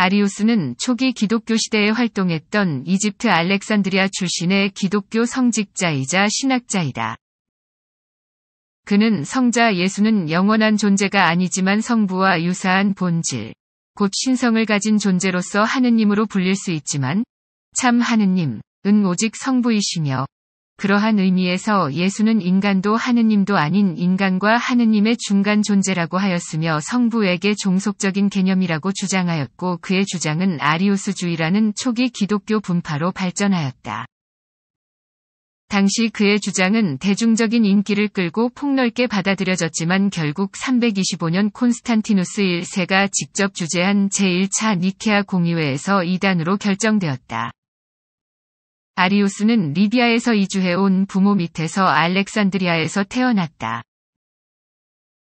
아리우스는 초기 기독교 시대에 활동했던 이집트 알렉산드리아 출신의 기독교 성직자이자 신학자이다. 그는 성자 예수는 영원한 존재가 아니지만 성부와 유사한 본질, 곧 신성을 가진 존재로서 하느님으로 불릴 수 있지만, 참 하느님, 은 오직 성부이시며, 그러한 의미에서 예수는 인간도 하느님도 아닌 인간과 하느님의 중간 존재라고 하였으며 성부에게 종속적인 개념이라고 주장하였고 그의 주장은 아리우스주의라는 초기 기독교 분파로 발전하였다. 당시 그의 주장은 대중적인 인기를 끌고 폭넓게 받아들여졌지만 결국 325년 콘스탄티누스 1세가 직접 주재한 제1차 니케아 공의회에서 이단으로 결정되었다. 아리우스는 리비아에서 이주해온 부모 밑에서 알렉산드리아에서 태어났다.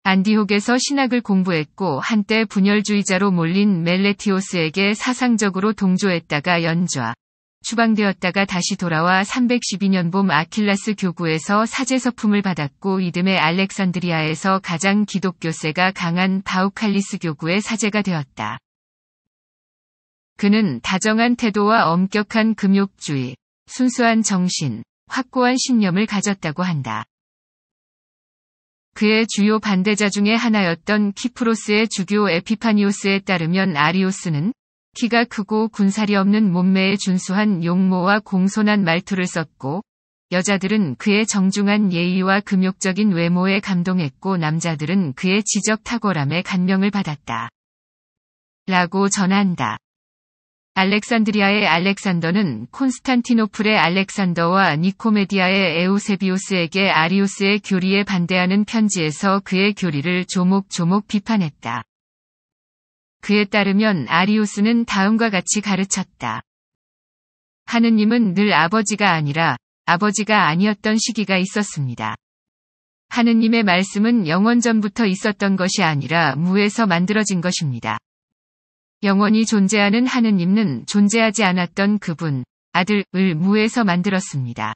안디옥에서 신학을 공부했고 한때 분열주의자로 몰린 멜레티오스에게 사상적으로 동조했다가 연좌, 추방되었다가 다시 돌아와 312년봄 아킬라스 교구에서 사제서품을 받았고 이듬해 알렉산드리아에서 가장 기독교세가 강한 바우칼리스 교구의 사제가 되었다. 그는 다정한 태도와 엄격한 금욕주의, 순수한 정신, 확고한 신념을 가졌다고 한다. 그의 주요 반대자 중의 하나였던 키프로스의 주교 에피파니오스에 따르면 아리오스는 키가 크고 군살이 없는 몸매에 준수한 용모와 공손한 말투를 썼고 여자들은 그의 정중한 예의와 금욕적인 외모에 감동했고 남자들은 그의 지적 탁월함에 감명을 받았다. 라고 전한다. 알렉산드리아의 알렉산더는 콘스탄티노플의 알렉산더와 니코메디아의 에우세비우스에게 아리우스의 교리에 반대하는 편지에서 그의 교리를 조목조목 비판했다. 그에 따르면 아리우스는 다음과 같이 가르쳤다. 하느님은 늘 아버지가 아니라 아버지가 아니었던 시기가 있었습니다. 하느님의 말씀은 영원 전부터 있었던 것이 아니라 무에서 만들어진 것입니다. 영원히 존재하는 하느님은 존재하지 않았던 그분, 아들을 무에서 만들었습니다.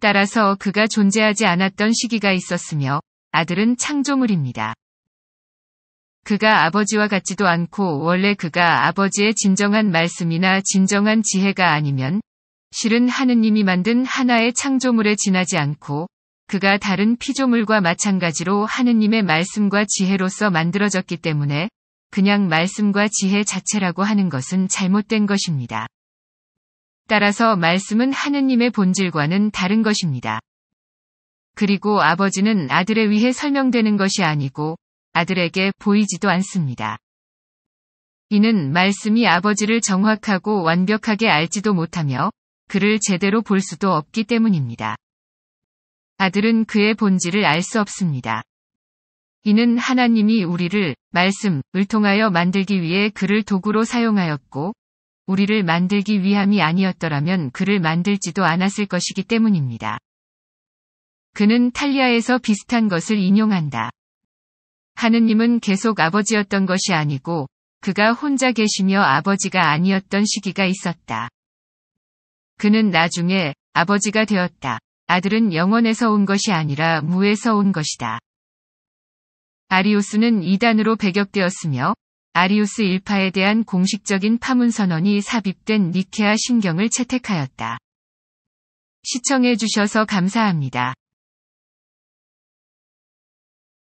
따라서 그가 존재하지 않았던 시기가 있었으며 아들은 창조물입니다. 그가 아버지와 같지도 않고 원래 그가 아버지의 진정한 말씀이나 진정한 지혜가 아니면 실은 하느님이 만든 하나의 창조물에 지나지 않고 그가 다른 피조물과 마찬가지로 하느님의 말씀과 지혜로서 만들어졌기 때문에 그냥 말씀과 지혜 자체라고 하는 것은 잘못된 것입니다. 따라서 말씀은 하느님의 본질과는 다른 것입니다. 그리고 아버지는 아들에 의해 설명되는 것이 아니고 아들에게 보이지도 않습니다. 이는 말씀이 아버지를 정확하고 완벽하게 알지도 못하며 그를 제대로 볼 수도 없기 때문입니다. 아들은 그의 본질을 알 수 없습니다. 이는 하나님이 우리를 말씀을 통하여 만들기 위해 그를 도구로 사용하였고 우리를 만들기 위함이 아니었더라면 그를 만들지도 않았을 것이기 때문입니다. 그는 탈리아에서 비슷한 것을 인용한다. 하느님은 계속 아버지였던 것이 아니고 그가 혼자 계시며 아버지가 아니었던 시기가 있었다. 그는 나중에 아버지가 되었다. 아들은 영원에서 온 것이 아니라 무에서 온 것이다. 아리우스는 이단으로 배격되었으며 아리우스 일파에 대한 공식적인 파문 선언이 삽입된 니케아 신경을 채택하였다. 시청해주셔서 감사합니다.